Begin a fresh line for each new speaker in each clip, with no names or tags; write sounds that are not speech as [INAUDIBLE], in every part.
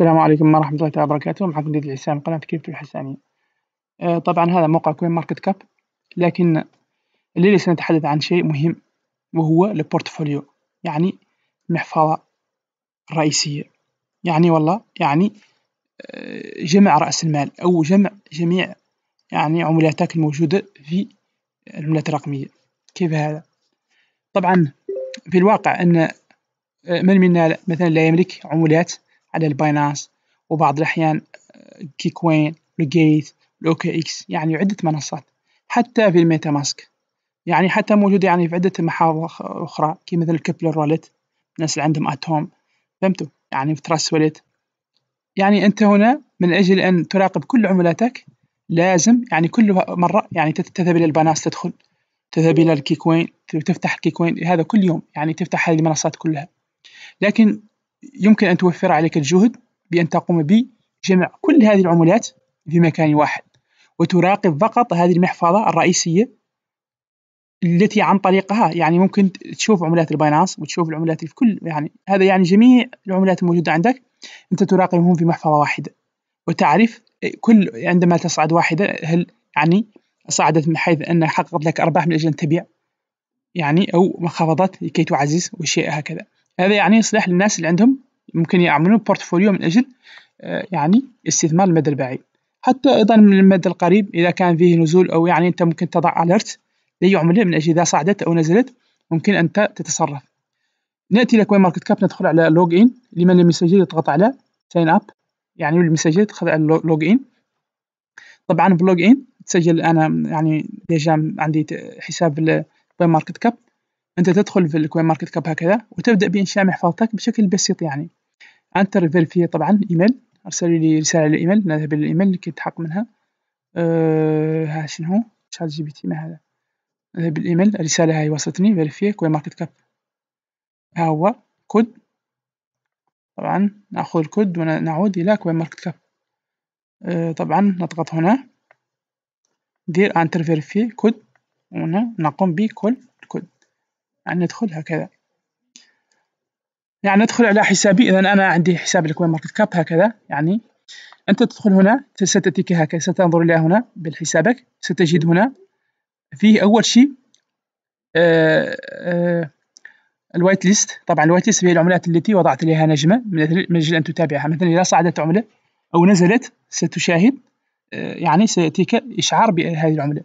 السلام عليكم ورحمة الله تعالى وبركاته معكم ديد عسام قناة كريبتو الحسانية آه، طبعا هذا موقع كوين ماركت كاب لكن الليلة سنتحدث عن شيء مهم وهو البورتفوليو يعني المحفظة الرئيسية يعني والله يعني آه، جمع رأس المال أو جمع جميع يعني عملاتك الموجودة في العملات الرقمية كيف هذا؟ طبعا في الواقع أن آه، من منا مثلا لا يملك عملات على الباينانس وبعض الأحيان كيكوين لوجيت لوكي إكس يعني عدة منصات حتى في الميتا ماسك يعني حتى موجود يعني في عدة محافظ أخرى كمثل كبلر والت الناس اللي عندهم أتوم فهمتوا يعني في تراست والت يعني أنت هنا من أجل أن تراقب كل عملاتك لازم يعني كل مرة يعني تذهب إلى الباناس تدخل تذهب إلى الكيكوين تفتح الكيكوين هذا كل يوم يعني تفتح هذه المنصات كلها لكن يمكن أن توفر عليك الجهد بأن تقوم بجمع كل هذه العملات في مكان واحد وتراقب فقط هذه المحفظة الرئيسية التي عن طريقها يعني ممكن تشوف عملات الباينانس وتشوف العملات في كل يعني هذا يعني جميع العملات الموجودة عندك أنت تراقبهم في محفظة واحدة وتعرف كل عندما تصعد واحدة هل يعني صعدت من حيث أنها حققت لك أرباح من أجل أن تبيع يعني أو منخفضات لكي تعزز وشيء هكذا هذا يعني إصلاح للناس اللي عندهم ممكن يعملون بورتفوليو من أجل آه، يعني استثمار المدى البعيد حتى أيضا من المدى القريب إذا كان فيه نزول أو يعني أنت ممكن تضع أليرت عمله من أجل إذا صعدت أو نزلت ممكن انت تتصرف نأتي إلى كوين ماركت كاب ندخل على لوج إن لمن لم يسجل يضغط على ساين أب يعني اللي مسجل تدخل على لوج إن طبعا بلوج إن تسجل أنا يعني ديجا عندي حساب كوين ماركت كاب أنت تدخل في الكوين ماركت كاب هكذا وتبدأ بإنشاء محفظتك بشكل بسيط يعني أنتر فيريفي طبعا إيميل أرسل لي رسالة للإيميل نذهب إلى الإيميل لكي حق منها أه ها شنو هو شات جي بي تي ما هذا نذهب الإيميل الرسالة هاي وصلتني فيريفي كوين ماركت كاب ها هو كود طبعا نأخذ الكود ونعود إلى كوين ماركت كاب أه طبعا نضغط هنا دير أنتر فيريفي كود هنا نقوم بكل كود أن يعني ندخلها كذا يعني ندخل على حسابي إذا أنا عندي حساب الكوين ماركت كاب هكذا يعني أنت تدخل هنا ستأتيك هكذا ستنظر إلى هنا بالحسابك ستجد هنا فيه أول شيء آه، آه، الوايت ليست طبعا الوايت ليست هي العملات التي وضعت لها نجمة من أجل أن تتابعها مثلا إذا صعدت عملة أو نزلت ستشاهد آه، يعني سيأتيك إشعار بهذه العملة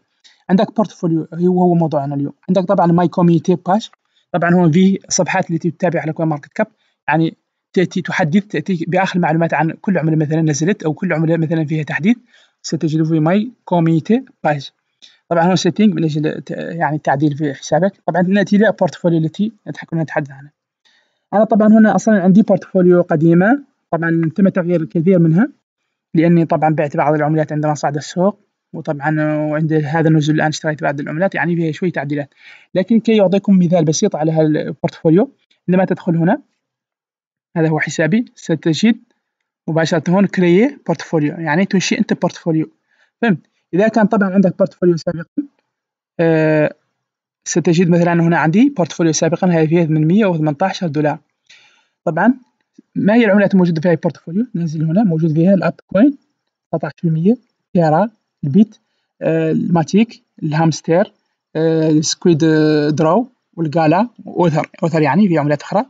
عندك بورتفوليو هو هو موضوعنا اليوم عندك طبعا ماي كوميتي باش طبعا هو في صفحات التي تتابع على كوين ماركت كاب يعني تأتي تحدث تأتي بآخر المعلومات عن كل عملة مثلا نزلت أو كل عملة مثلا فيها تحديث ستجده في ماي كوميتي باج طبعا هو سيتنج من أجل يعني التعديل في حسابك طبعا نأتي إلى بورتفوليو التي نتحكم نتحدث عنها أنا طبعا هنا أصلا عندي بورتفوليو قديمة طبعا تم تغيير الكثير منها لأني طبعا بعت بعض العملات عندما صعد السوق وطبعا وعند هذا النزول الان اشتريت بعض العملات يعني فيها شويه تعديلات لكن كي يعطيكم مثال بسيط على هالبورتفوليو عندما تدخل هنا هذا هو حسابي ستجد مباشره هون كريي بورتفوليو يعني تنشئ انت بورتفوليو فهمت اذا كان طبعا عندك بورتفوليو سابقا أه ستجد مثلا هنا عندي بورتفوليو سابقا هذه فيها 818 دولار طبعا ما هي العملات الموجودة في هذا البورتفوليو ننزل هنا موجود فيها الاب كوين 19% تيرا البيت آه، الماتيك الهامستر السكويد آه، آه، درو والقالا اوثر اوثر يعني في عملات اخرى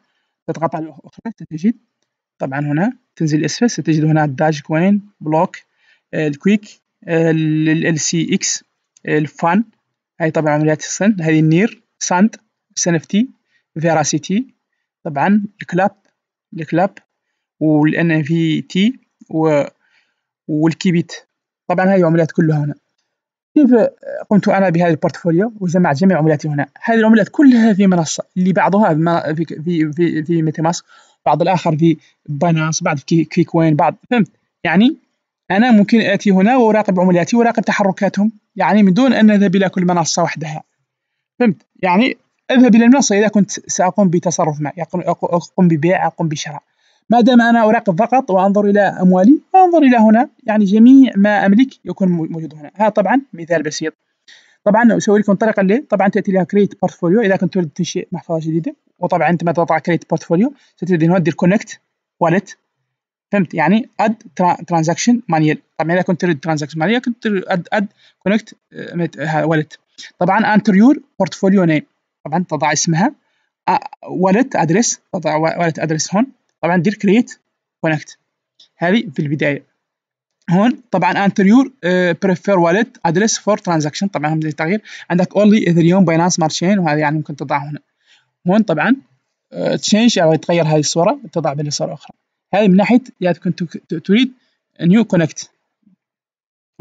تضغط على الاخرى ستجد طبعا هنا تنزل الاسفل ستجد هنا الداج كوين بلوك الكويك ال سي اكس الفان هاي طبعا عمليات الصن هذه النير ساند سنفتي فيراسيتي طبعا الكلاب الكلاب والان في تي و والكيبيت طبعا هذه العملات كلها هنا كيف قمت انا بهذا البورتفوليو وجمعت جميع عملاتي هنا هذه العملات كلها في منصه اللي بعضها في في في, في ميتا ماسك بعض الاخر في باينانس بعض في كيكوين بعض فهمت يعني انا ممكن اتي هنا واراقب عملاتي واراقب تحركاتهم يعني من دون ان اذهب الى كل منصه وحدها فهمت يعني اذهب الى المنصه اذا كنت ساقوم بتصرف ما اقوم ببيع اقوم بشراء ما دام أنا أراقب فقط وأنظر إلى أموالي انظر إلى هنا يعني جميع ما أملك يكون موجود هنا هذا طبعا مثال بسيط طبعا اسوي لكم طريقة اللي طبعا تأتي لها كريت بورتفوليو إذا كنت تريد تنشئ محفظة جديدة وطبعا انت ما تضع كريت بورتفوليو ستجد هنا تدير كونكت والت فهمت يعني اد ترانزاكشن مانيال طبعا اذا كنت تريد ترانزاكشن مانيال كنت اد اد كونكت والت طبعا يور بورتفوليو نيم طبعا تضع اسمها والت آه، ادريس تضع والت ادريس هون طبعا دير كريت كونكت هذه في البدايه هون طبعا انتريور بريفير واليت ادريس فور ترانزاكشن طبعا هم تغيير عندك اونلي اثريوم باينانس مارت تشين وهذا يعني ممكن تضع هنا هون طبعا تشينج آه، او تغير هذه الصوره تضع بالصورة اخرى هذه من ناحيه اذا كنت تريد نيو كونكت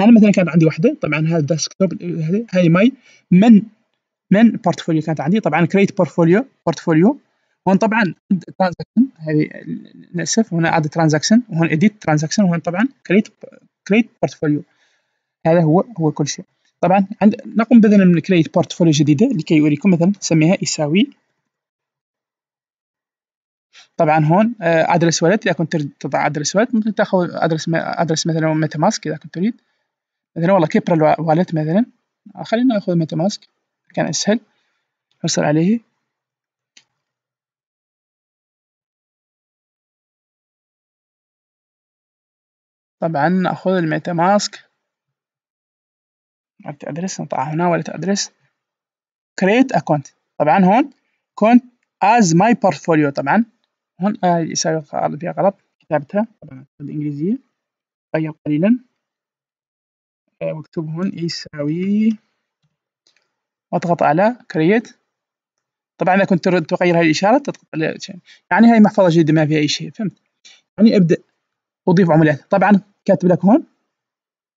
انا مثلا كانت عندي واحده طبعا هذا الديسكتوب هذه ماي من من بورتفوليو كانت عندي طبعا كريت بورتفوليو بورتفوليو هون طبعا ترانزكشن هذه للاسف هنا اد ترانزاكشن وهون اديت ترانزاكشن وهون طبعا كريت كريت بورتفوليو هذا هو هو كل شيء طبعا عند نقوم بدلا من كريت بورتفوليو جديده لكي اوريكم مثلا نسميها يساوي طبعا هون ادرس آه، ولد اذا كنت تريد تضع ادرس ولد ممكن تاخذ ادرس ادرس مثلا ميتا ماسك اذا كنت تريد مثلا والله كيبرا الوالد مثلا آه، خلينا ناخذ ميتا ماسك كان اسهل نحصل عليه طبعا أخذ الميتا ماسك ادرس نطلع هنا ولا تأدرس create account طبعا هون كونت از ماي بورتفوليو طبعا هون آه، يساوي فيها غلط كتابتها طبعا بالإنجليزية غير طيب، قليلا واكتب آه، هون يساوي واضغط على create طبعا إذا كنت تريد تغير هاي الإشارة تضغط على يعني هاي محفظة جديدة ما فيها أي شيء فهمت يعني أبدأ أضيف عملات طبعا كاتب لك هون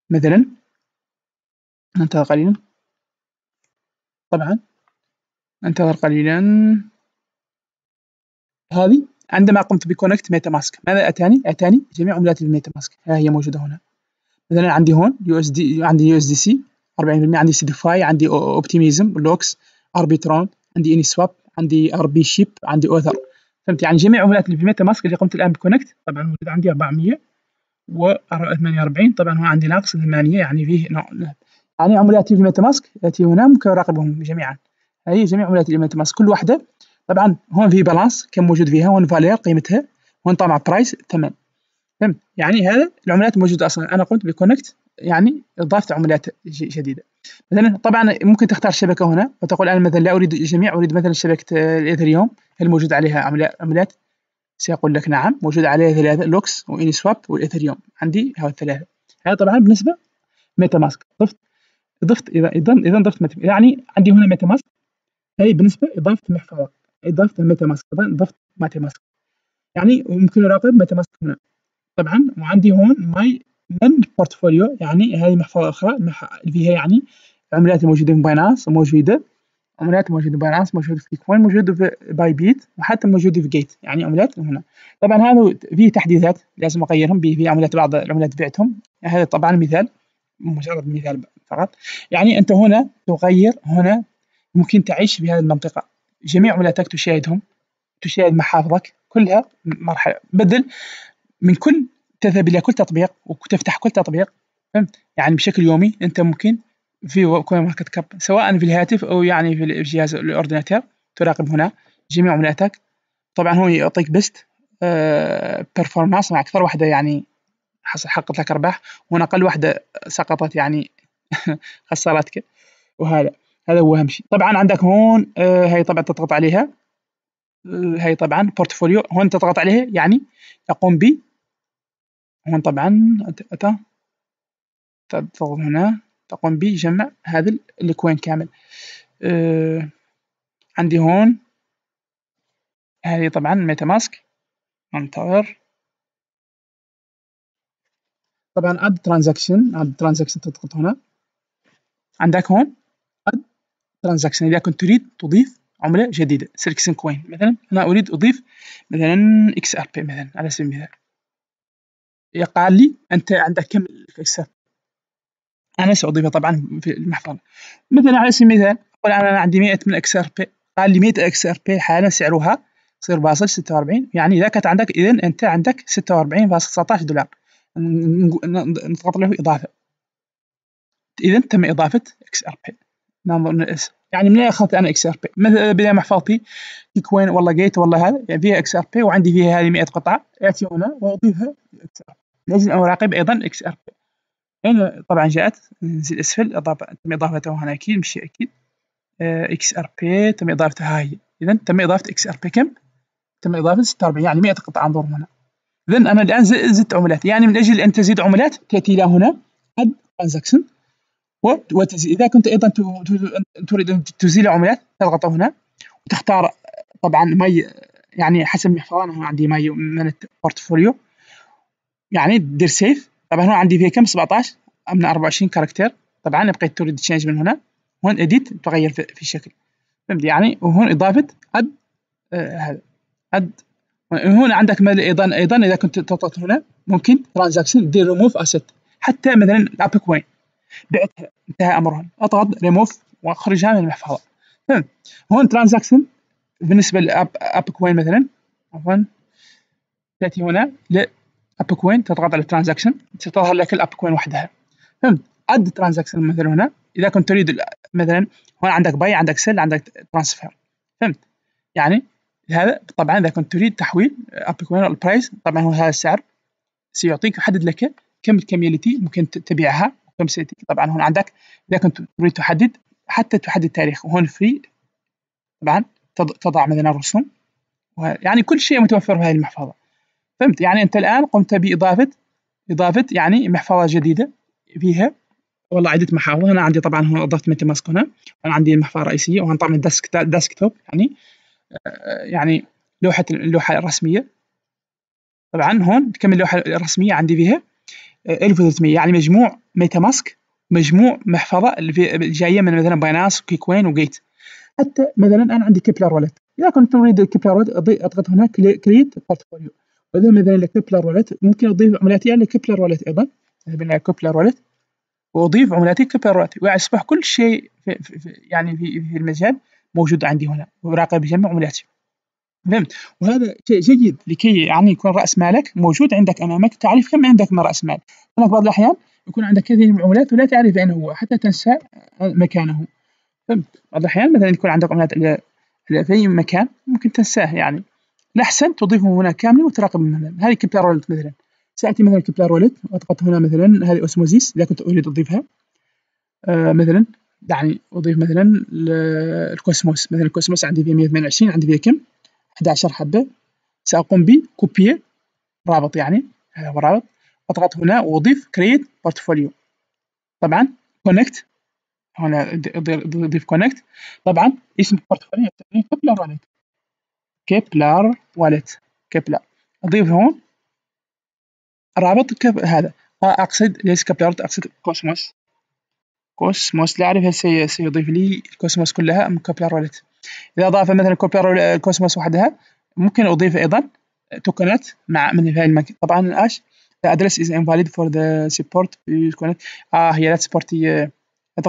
مثلا ننتظر قليلا طبعا ننتظر قليلا هذه عندما قمت بكونكت ميتا ماسك ماذا اتاني؟ اتاني جميع عملات الميتا ماسك ها هي موجوده هنا مثلا عندي هون يو اس دي عندي يو اس دي سي 40% عندي سيدفاي عندي اوبتيميزم لوكس اربيترون عندي اني سواب عندي ار بي شيب عندي اوثر فهمت يعني جميع عملات اللي بميتا ماسك اللي قمت الان بكونكت طبعا موجود عندي 400 و 48 طبعا هو عندي ناقص 8 يعني فيه نوع يعني عملات في ميتا ماسك التي هنا ممكن اراقبهم جميعا هي جميع عملات الميتا ماسك كل واحده طبعا هون في بالانس كم موجود فيها هون فالير قيمتها هون طبعا برايس الثمن فهمت يعني هذا العملات موجوده اصلا انا قمت بكونكت يعني إضافة عملات جديدة مثلا طبعا ممكن تختار شبكه هنا وتقول أنا مثلا لا أريد الجميع أريد مثلا شبكة آه، الإيثريوم هل موجود عليها عملات سيقول لك نعم موجود عليها ثلاثة لوكس وإني سواب والإيثريوم عندي هؤلاء الثلاثة هذا طبعا بالنسبة ميتا ماسك ضفت ضفت إذا إذا إذا ضفت يعني عندي هنا ميتا ماسك هي بالنسبة إضافة محفظة إضافة ميتا ماسك ضفت ميتا ماسك يعني ممكن أراقب ميتا ماسك هنا طبعا وعندي هون ماي من بورتفوليو يعني هذه محفظة أخرى فيها يعني العملات الموجودة في باينانس موجودة عملات موجودة في باينانس موجودة في كوين موجودة في باي بيت وحتى موجودة في جيت يعني عملات هنا طبعا هذا فيه تحديثات لازم أغيرهم في عملات بعض العملات بعتهم هذا طبعا مثال مجرد مثال فقط يعني أنت هنا تغير هنا ممكن تعيش في هذه المنطقة جميع عملاتك تشاهدهم تشاهد محافظك كلها مرحلة بدل من كل تذهب الى كل تطبيق وتفتح كل تطبيق فهمت يعني بشكل يومي انت ممكن في كوين ماركت كاب سواء في الهاتف او يعني في الجهاز الاورديناتير تراقب هنا جميع عملاتك طبعا هو يعطيك بيست بيرفورمانس آه، مع اكثر واحده يعني حققت لك ارباح هنا اقل واحده سقطت يعني [LAUGHS] خسرتك وهذا هذا هو اهم شيء طبعا عندك هون هاي آه، هي طبعا تضغط عليها هاي آه، هي طبعا بورتفوليو هون تضغط عليها يعني يقوم ب هون طبعا أتى تضغط هنا تقوم بجمع هذا الكوين كامل أه عندي هون هذه طبعا ميتا ماسك انتظر طبعا اد ترانزاكشن اد ترانزاكشن تضغط هنا عندك هون اد ترانزاكشن اذا كنت تريد تضيف عمله جديده سيركسن كوين مثلا انا اريد اضيف مثلا اكس ار بي مثلا على سبيل المثال يقال لي أنت عندك كم الإكسل أنا سأضيفها طبعا في المحفظة مثلا على سبيل المثال قل أنا عندي 100 من إكس ار بي قال لي 100 إكس ار بي حالا سعرها 0.46 فاصل يعني إذا كانت عندك إذا أنت عندك 46.19 فاصل دولار نضغط له إضافة إذا تم إضافة إكس ار بي ننظر يعني من اخذت انا اكس ار بي مثلا بدا محفظتي كوين والله جيت والله هذا يعني فيها اكس ار بي وعندي فيها هذه 100 قطعه اتي هنا واضيفها اكس ار بي لازم أراقب أيضا إكس آر بي هنا طبعا جاءت ننزل أسفل أضاف تم إضافتها هنا أكيد مش أكيد آه، إكس آر بي تم إضافتها هاي إذا تم إضافة إكس آر بي كم؟ تم إضافة 46 يعني 100 قطعة انظر هنا إذا أنا الآن زدت عملات يعني من أجل أن تزيد عملات تأتي إلى هنا أد ترانزكشن وتزيد إذا كنت أيضا تريد أن تزيل عملات تضغط هنا وتختار طبعا مي يعني حسب محفظة أنا عندي مي من البورتفوليو يعني دير سيف طبعا هنا عندي فيها كم 17 من 24 كاركتر طبعا بقيت تريد تشينج من هنا هون اديت تغير في الشكل فهمت يعني وهون اضافه اد آه، هذا اد هنا عندك ايضا ايضا اذا كنت تضغط هنا ممكن ترانزاكشن دير ريموف اسيت حتى مثلا الاب كوين بعتها انتهى امرها اضغط ريموف واخرجها من المحفظه فهمت هون ترانزاكشن بالنسبه للاب كوين مثلا عفوا تاتي هنا اب كوين تضغط على ترانزاكشن ستظهر لك الاب كوين وحدها فهمت اد ترانزاكشن مثلا هنا اذا كنت تريد مثلا هنا عندك باي عندك سيل عندك ترانسفير فهمت يعني هذا طبعا اذا كنت تريد تحويل اب كوين البرايس طبعا هو هذا السعر سيعطيك يحدد لك كم الكمياليتي ممكن تبيعها وكم سيتي طبعا هون عندك اذا كنت تريد تحدد حتى تحدد تاريخ وهون فري طبعا تضع مثلا الرسوم يعني كل شيء متوفر في هذه المحفظه فهمت يعني انت الان قمت باضافه اضافه يعني محفظه جديده فيها والله عده محافظ هنا عندي طبعا هنا اضفت ميتا ماسك هنا وانا عندي المحفظه الرئيسيه وهنا طبعا الديسك ديسك توب يعني آه، يعني لوحه اللوحه الرسميه طبعا هون كم اللوحه الرسميه عندي فيها 1300 آه، يعني مجموع ميتا ماسك مجموع محفظه جايه من مثلا بايناس وكيكوين وجيت حتى مثلا انا عندي كيبلر ولت اذا كنت تريد كيبلر والت اضغط هنا كريت بورتفوليو هذا مثلا كبلر ولت ممكن أضيف عملاتي على يعني كبلر ولت أيضا بناء كبلر ولت وأضيف عملاتي كبلر ولت ويصبح كل شيء في في يعني في, في المجال موجود عندي هنا وراقب جميع عملاتي فهمت وهذا شيء جيد لكي يعني يكون رأس مالك موجود عندك أمامك تعرف كم عندك من رأس مال هناك بعض الأحيان يكون عندك كثير من العملات ولا تعرف أين هو حتى تنسى مكانه فهمت بعض الأحيان مثلا يكون عندك عملات في اي مكان ممكن تنساه يعني الأحسن تضيفه هنا كاملا من هنا هذه كبلار والت مثلا سأتي مثلا كبلار والت وأضغط هنا مثلا هذه أوسموزيس إذا كنت أريد أضيفها آه، مثلا دعني أضيف مثلا الكوسموس مثلا الكوسموس عندي فيها 128 عندي فيها كم 11 حبة سأقوم بكوبي رابط يعني هذا هو الرابط أضغط هنا وأضيف كريت بورتفوليو طبعا كونكت هنا أضيف كونكت طبعا اسم بورتفوليو يعتبرني كبلر كيبلر واليت كيبلر أضيف هون رابط كيب هذا أقصد ليس كيبلر أقصد كوسموس كوسموس لا أعرف هل سيضيف لي الكوسموس كلها أم كيبلر واليت إذا أضاف مثلا كيبلر كوسموس وحدها ممكن أضيف أيضا توكنات مع من هاي المكان طبعا الآش the address is invalid for the support connect اه هي لا تسبورتي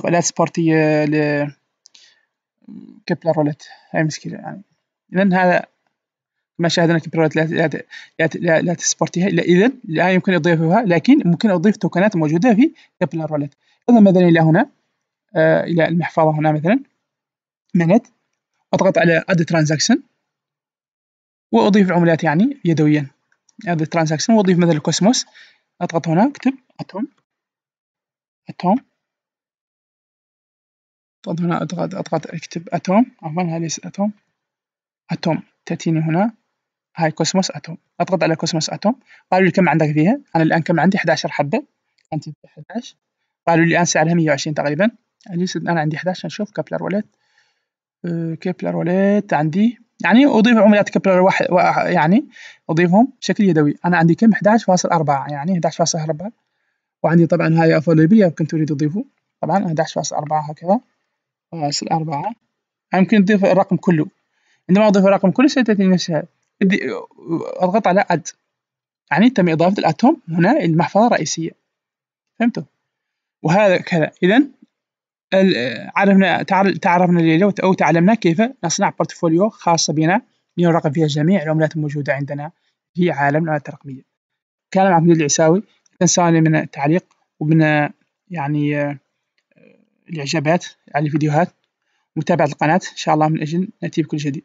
لا تسبورتي كيبلر والت هاي مشكلة يعني إذا هذا ما شاهدنا برايفت لا لا لا, لا تسبورتها اذا لا يمكن اضافها لكن ممكن اضيف توكنات موجوده في كابلر رولت اذا مثلا الى هنا آه الى المحفظه هنا مثلا منت اضغط على اد ترانزاكشن واضيف العملات يعني يدويا اد ترانزاكشن واضيف مثلا كوسموس اضغط هنا اكتب اتوم اتوم اضغط هنا اضغط اضغط اكتب اتوم عفوا هذه اتوم اتوم تاتيني هنا هاي كوسموس اتوم اضغط على كوسموس اتوم قالوا لي كم عندك فيها انا الان كم عندي 11 حبه انت 11 قالوا لي الان سعرها 120 تقريبا انا عندي 11 نشوف كابلر وليت آه، كابلر وليت عندي يعني اضيف عمليات كابلر واحد يعني اضيفهم بشكل يدوي انا عندي كم 11.4 يعني 11.4 وعندي طبعا هاي افوليبل يمكن تريد تضيفه طبعا 11.4 هكذا 11.4 يمكن تضيف الرقم كله عندما أضيف رقم كل شيء تأتي نفسها أضغط على add يعني تم إضافة الأتوم هنا المحفظة الرئيسية فهمتوا وهذا كذا إذا عرفنا تعرفنا الليلة أو تعلمنا كيف نصنع بورتفوليو خاصة بنا لنراقب فيها جميع العملات الموجودة عندنا في عالم العملات الرقمية كان معكم دليل العساوي تنسوني من التعليق ومن يعني الإعجابات على الفيديوهات متابعة القناة إن شاء الله من أجل نأتي بكل جديد